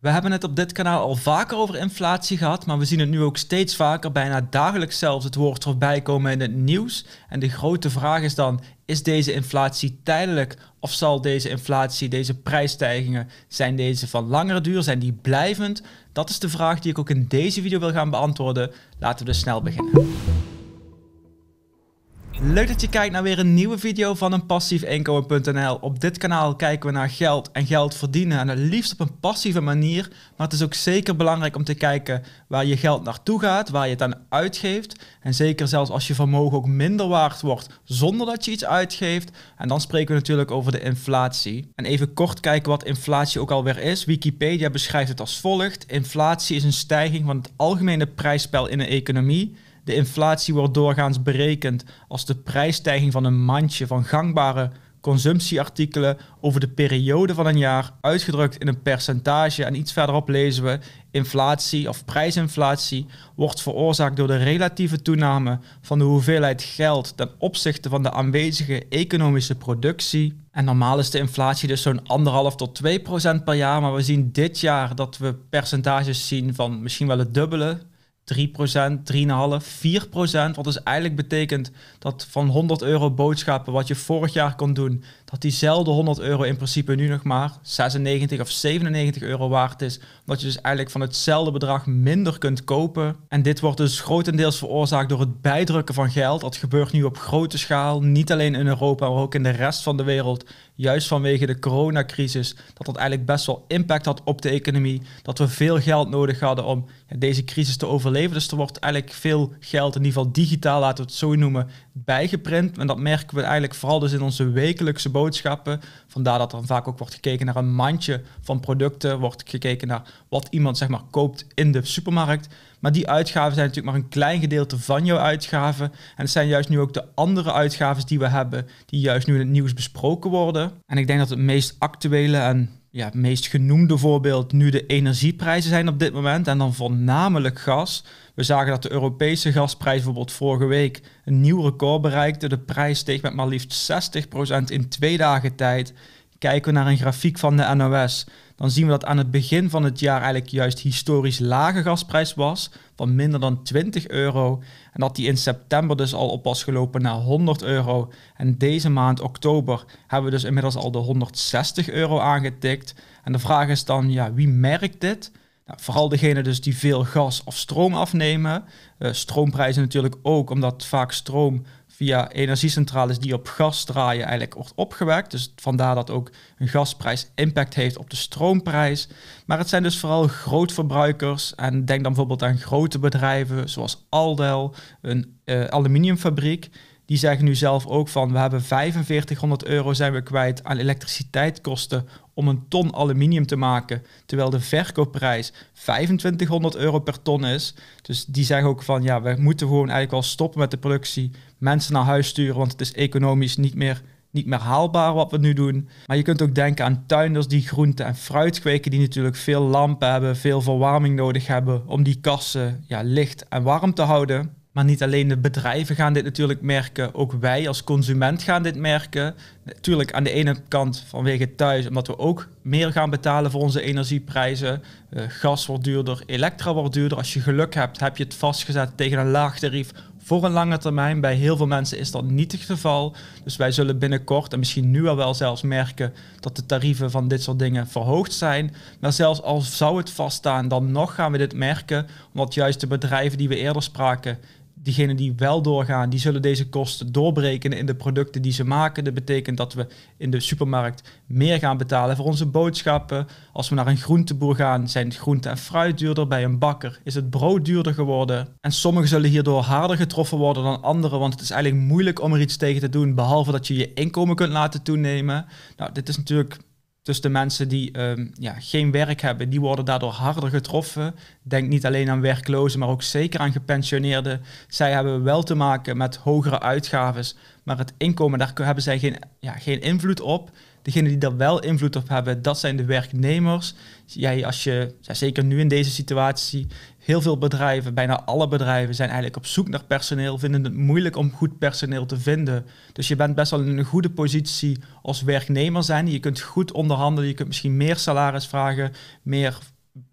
We hebben het op dit kanaal al vaker over inflatie gehad, maar we zien het nu ook steeds vaker, bijna dagelijks zelfs, het woord voorbij komen in het nieuws. En de grote vraag is dan, is deze inflatie tijdelijk of zal deze inflatie, deze prijsstijgingen, zijn deze van langere duur, zijn die blijvend? Dat is de vraag die ik ook in deze video wil gaan beantwoorden. Laten we dus snel beginnen. Leuk dat je kijkt naar weer een nieuwe video van een passiefinkomen.nl. Op dit kanaal kijken we naar geld en geld verdienen en het liefst op een passieve manier. Maar het is ook zeker belangrijk om te kijken waar je geld naartoe gaat, waar je het aan uitgeeft. En zeker zelfs als je vermogen ook minder waard wordt zonder dat je iets uitgeeft. En dan spreken we natuurlijk over de inflatie. En even kort kijken wat inflatie ook alweer is. Wikipedia beschrijft het als volgt. Inflatie is een stijging van het algemene prijsspel in een economie de inflatie wordt doorgaans berekend als de prijsstijging van een mandje van gangbare consumptieartikelen over de periode van een jaar, uitgedrukt in een percentage. En iets verderop lezen we: inflatie of prijsinflatie wordt veroorzaakt door de relatieve toename van de hoeveelheid geld ten opzichte van de aanwezige economische productie. En normaal is de inflatie dus zo'n 1,5 tot 2 procent per jaar, maar we zien dit jaar dat we percentages zien van misschien wel het dubbele. 3%, 3,5%, 4%. Wat dus eigenlijk betekent dat van 100 euro boodschappen wat je vorig jaar kon doen, dat diezelfde 100 euro in principe nu nog maar 96 of 97 euro waard is. Omdat je dus eigenlijk van hetzelfde bedrag minder kunt kopen. En dit wordt dus grotendeels veroorzaakt door het bijdrukken van geld. Dat gebeurt nu op grote schaal, niet alleen in Europa, maar ook in de rest van de wereld. Juist vanwege de coronacrisis, dat dat eigenlijk best wel impact had op de economie. Dat we veel geld nodig hadden om deze crisis te overleven. Dus er wordt eigenlijk veel geld, in ieder geval digitaal laten we het zo noemen, bijgeprint. En dat merken we eigenlijk vooral dus in onze wekelijkse boodschappen. Vandaar dat er vaak ook wordt gekeken naar een mandje van producten, wordt gekeken naar wat iemand zeg maar koopt in de supermarkt. Maar die uitgaven zijn natuurlijk maar een klein gedeelte van jouw uitgaven. En het zijn juist nu ook de andere uitgaven die we hebben, die juist nu in het nieuws besproken worden. En ik denk dat het meest actuele en ja, meest genoemde voorbeeld nu de energieprijzen zijn op dit moment. En dan voornamelijk gas. We zagen dat de Europese gasprijs bijvoorbeeld vorige week een nieuw record bereikte. De prijs steeg met maar liefst 60% in twee dagen tijd. Kijken we naar een grafiek van de NOS dan zien we dat aan het begin van het jaar eigenlijk juist historisch lage gasprijs was, van minder dan 20 euro. En dat die in september dus al op was gelopen naar 100 euro. En deze maand, oktober, hebben we dus inmiddels al de 160 euro aangetikt. En de vraag is dan, ja, wie merkt dit? Nou, vooral degene dus die veel gas of stroom afnemen. Eh, stroomprijzen natuurlijk ook, omdat vaak stroom via energiecentrales die op gas draaien eigenlijk wordt opgewekt. Dus vandaar dat ook een gasprijs impact heeft op de stroomprijs. Maar het zijn dus vooral grootverbruikers. En denk dan bijvoorbeeld aan grote bedrijven zoals Aldel, een eh, aluminiumfabriek die zeggen nu zelf ook van we hebben 4500 euro zijn we kwijt aan elektriciteitskosten om een ton aluminium te maken, terwijl de verkoopprijs 2500 euro per ton is. Dus die zeggen ook van ja, we moeten gewoon eigenlijk wel stoppen met de productie, mensen naar huis sturen, want het is economisch niet meer niet meer haalbaar wat we nu doen. Maar je kunt ook denken aan tuinders die groente en fruit kweken, die natuurlijk veel lampen hebben, veel verwarming nodig hebben om die kassen ja, licht en warm te houden. Maar niet alleen de bedrijven gaan dit natuurlijk merken, ook wij als consument gaan dit merken. Natuurlijk aan de ene kant vanwege thuis, omdat we ook meer gaan betalen voor onze energieprijzen. Eh, gas wordt duurder, elektra wordt duurder. Als je geluk hebt, heb je het vastgezet tegen een laag tarief voor een lange termijn. Bij heel veel mensen is dat niet het geval. Dus wij zullen binnenkort en misschien nu al wel zelfs merken dat de tarieven van dit soort dingen verhoogd zijn. Maar zelfs al zou het vaststaan, dan nog gaan we dit merken, omdat juist de bedrijven die we eerder spraken diegenen die wel doorgaan, die zullen deze kosten doorbreken in de producten die ze maken. Dat betekent dat we in de supermarkt meer gaan betalen voor onze boodschappen. Als we naar een groenteboer gaan, zijn groente en fruit duurder. Bij een bakker is het brood duurder geworden. En sommigen zullen hierdoor harder getroffen worden dan anderen, want het is eigenlijk moeilijk om er iets tegen te doen, behalve dat je je inkomen kunt laten toenemen. Nou, dit is natuurlijk dus de mensen die ehm, ja, geen werk hebben, die worden daardoor harder getroffen. Denk niet alleen aan werklozen, maar ook zeker aan gepensioneerden. Zij hebben wel te maken met hogere uitgaven, maar het inkomen, daar hebben zij geen, ja, geen invloed op. Degenen die daar wel invloed op hebben, dat zijn de werknemers. Jij, als je, zeker nu in deze situatie, heel veel bedrijven, bijna alle bedrijven, zijn eigenlijk op zoek naar personeel, vinden het moeilijk om goed personeel te vinden. Dus je bent best wel in een goede positie als werknemer zijn. Je kunt goed onderhandelen, je kunt misschien meer salaris vragen, meer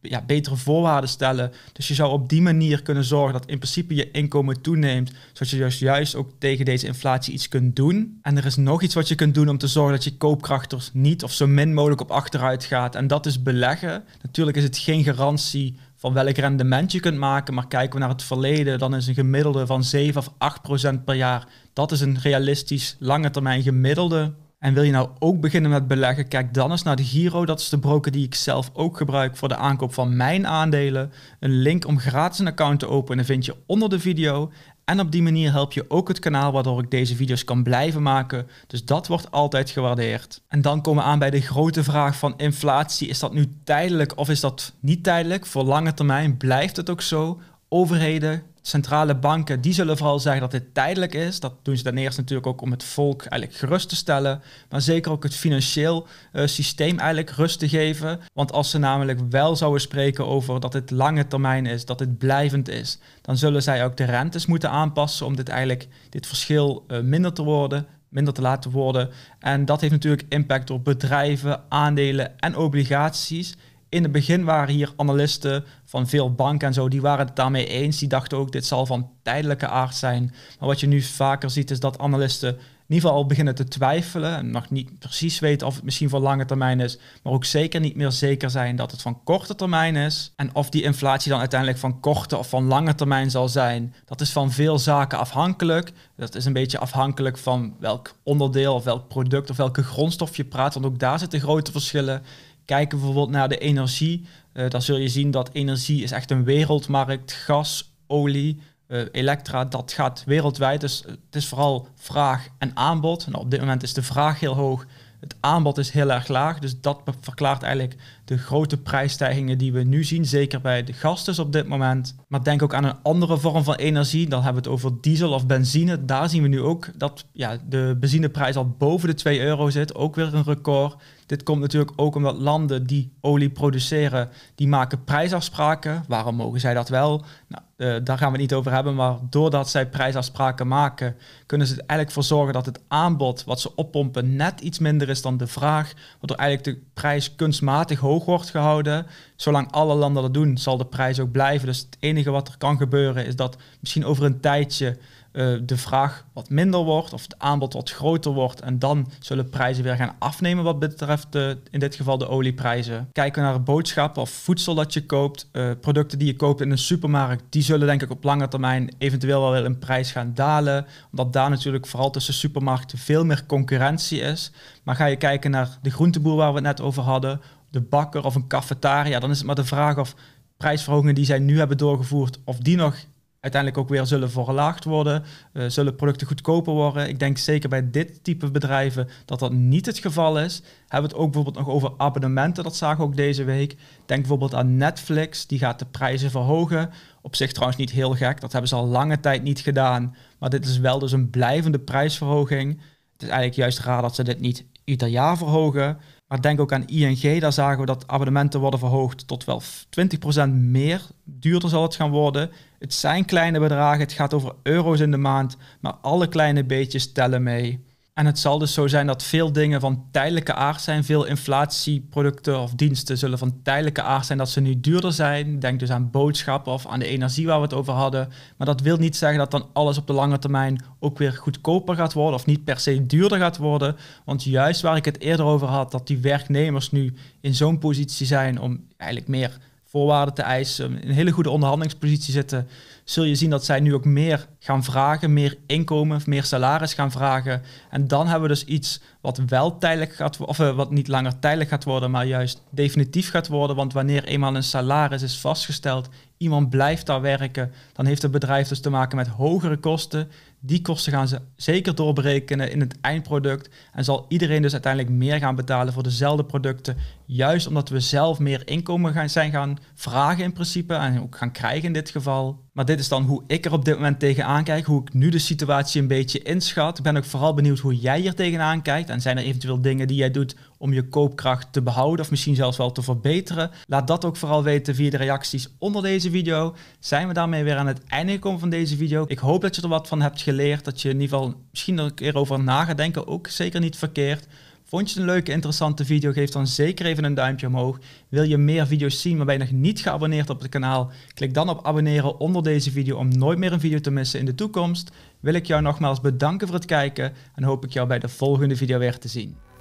ja, betere voorwaarden stellen. Dus je zou op die manier kunnen zorgen dat in principe je inkomen toeneemt, zodat je juist, juist ook tegen deze inflatie iets kunt doen. En er is nog iets wat je kunt doen om te zorgen dat je koopkrachters niet of zo min mogelijk op achteruit gaat. En dat is beleggen. Natuurlijk is het geen garantie van welk rendement je kunt maken, maar kijken we naar het verleden, dan is een gemiddelde van 7 of 8 procent per jaar. Dat is een realistisch lange termijn gemiddelde en wil je nou ook beginnen met beleggen? Kijk dan eens naar de Giro. Dat is de broker die ik zelf ook gebruik voor de aankoop van mijn aandelen. Een link om gratis een account te openen vind je onder de video. En op die manier help je ook het kanaal waardoor ik deze video's kan blijven maken. Dus dat wordt altijd gewaardeerd. En dan komen we aan bij de grote vraag van inflatie. Is dat nu tijdelijk of is dat niet tijdelijk? Voor lange termijn blijft het ook zo. Overheden centrale banken, die zullen vooral zeggen dat dit tijdelijk is. Dat doen ze dan eerst natuurlijk ook om het volk eigenlijk gerust te stellen, maar zeker ook het financieel eh, systeem eigenlijk rust te geven. Want als ze namelijk wel zouden spreken over dat dit lange termijn is, dat dit blijvend is, dan zullen zij ook de rentes moeten aanpassen om dit eigenlijk dit verschil eh, minder te worden, minder te laten worden. En dat heeft natuurlijk impact op bedrijven, aandelen en obligaties in het begin waren hier analisten van veel banken en zo, die waren het daarmee eens. Die dachten ook, dit zal van tijdelijke aard zijn. Maar wat je nu vaker ziet, is dat analisten in ieder geval al beginnen te twijfelen. En nog niet precies weten of het misschien van lange termijn is. Maar ook zeker niet meer zeker zijn dat het van korte termijn is. En of die inflatie dan uiteindelijk van korte of van lange termijn zal zijn. Dat is van veel zaken afhankelijk. Dat is een beetje afhankelijk van welk onderdeel of welk product of welke grondstof je praat. Want ook daar zitten grote verschillen kijken bijvoorbeeld naar de energie, eh, dan zul je zien dat energie is echt een wereldmarkt. Gas, olie, eh, elektra, dat gaat wereldwijd. Dus eh, het is vooral vraag en aanbod. Nou, op dit moment is de vraag heel hoog, het aanbod is heel erg laag. Dus dat verklaart eigenlijk de grote prijsstijgingen die we nu zien, zeker bij de gasten dus op dit moment. Maar denk ook aan een andere vorm van energie. Dan hebben we het over diesel of benzine. Daar zien we nu ook dat ja, de benzineprijs al boven de 2 euro zit. Ook weer een record. Dit komt natuurlijk ook omdat landen die olie produceren, die maken prijsafspraken. Waarom mogen zij dat wel? Nou, eh, daar gaan we het niet over hebben, maar doordat zij prijsafspraken maken, kunnen ze er eigenlijk voor zorgen dat het aanbod wat ze oppompen net iets minder is dan de vraag, waardoor eigenlijk de prijs kunstmatig hoog hoog wordt gehouden. Zolang alle landen dat doen, zal de prijs ook blijven. Dus het enige wat er kan gebeuren is dat misschien over een tijdje eh, de vraag wat minder wordt of het aanbod wat groter wordt. En dan zullen prijzen weer gaan afnemen wat betreft de, in dit geval de olieprijzen. Kijken naar boodschappen of voedsel dat je koopt, eh, producten die je koopt in een supermarkt, die zullen denk ik op lange termijn eventueel wel weer in prijs gaan dalen. Omdat daar natuurlijk vooral tussen supermarkten veel meer concurrentie is. Maar ga je kijken naar de groenteboer waar we het net over hadden de bakker of een cafetaria, dan is het maar de vraag of prijsverhogingen die zij nu hebben doorgevoerd, of die nog uiteindelijk ook weer zullen verlaagd worden. Eh, zullen producten goedkoper worden? Ik denk zeker bij dit type bedrijven dat dat niet het geval is. Hebben we het ook bijvoorbeeld nog over abonnementen, dat zagen we ook deze week. Denk bijvoorbeeld aan Netflix, die gaat de prijzen verhogen. Op zich trouwens niet heel gek, dat hebben ze al lange tijd niet gedaan. Maar dit is wel dus een blijvende prijsverhoging. Het is eigenlijk juist raar dat ze dit niet ieder jaar verhogen. Maar denk ook aan ING, daar zagen we dat abonnementen worden verhoogd tot wel 20% meer. Duurder zal het gaan worden. Het zijn kleine bedragen, het gaat over euro's in de maand, maar alle kleine beetjes tellen mee. En het zal dus zo zijn dat veel dingen van tijdelijke aard zijn. Veel inflatieproducten of diensten zullen van tijdelijke aard zijn dat ze nu duurder zijn. Denk dus aan boodschappen of aan de energie waar we het over hadden. Maar dat wil niet zeggen dat dan alles op de lange termijn ook weer goedkoper gaat worden of niet per se duurder gaat worden. Want juist waar ik het eerder over had, dat die werknemers nu in zo'n positie zijn om eigenlijk meer voorwaarden te eisen, in een hele goede onderhandelingspositie zitten, zul je zien dat zij nu ook meer gaan vragen, meer inkomen, meer salaris gaan vragen. En dan hebben we dus iets wat wel tijdelijk gaat of eh, wat niet langer tijdelijk gaat worden, maar juist definitief gaat worden. Want wanneer eenmaal een salaris is vastgesteld, iemand blijft daar werken, dan heeft het bedrijf dus te maken met hogere kosten. Die kosten gaan ze zeker doorberekenen in het eindproduct en zal iedereen dus uiteindelijk meer gaan betalen voor dezelfde producten, juist omdat we zelf meer inkomen gaan, zijn gaan vragen in principe en ook gaan krijgen in dit geval. Maar dit is dan hoe ik er op dit moment tegenaan kijk, hoe ik nu de situatie een beetje inschat. Ik ben ook vooral benieuwd hoe jij hier tegenaan kijkt. En zijn er eventueel dingen die jij doet om je koopkracht te behouden of misschien zelfs wel te verbeteren? Laat dat ook vooral weten via de reacties onder deze video. Zijn we daarmee weer aan het einde gekomen van deze video? Ik hoop dat je er wat van hebt geleerd, dat je in ieder geval misschien er een keer over na gaat denken, ook zeker niet verkeerd. Vond je het een leuke, interessante video? Geef dan zeker even een duimpje omhoog. Wil je meer video's zien, maar ben je nog niet geabonneerd op het kanaal? Klik dan op abonneren onder deze video om nooit meer een video te missen in de toekomst. Wil ik jou nogmaals bedanken voor het kijken en hoop ik jou bij de volgende video weer te zien.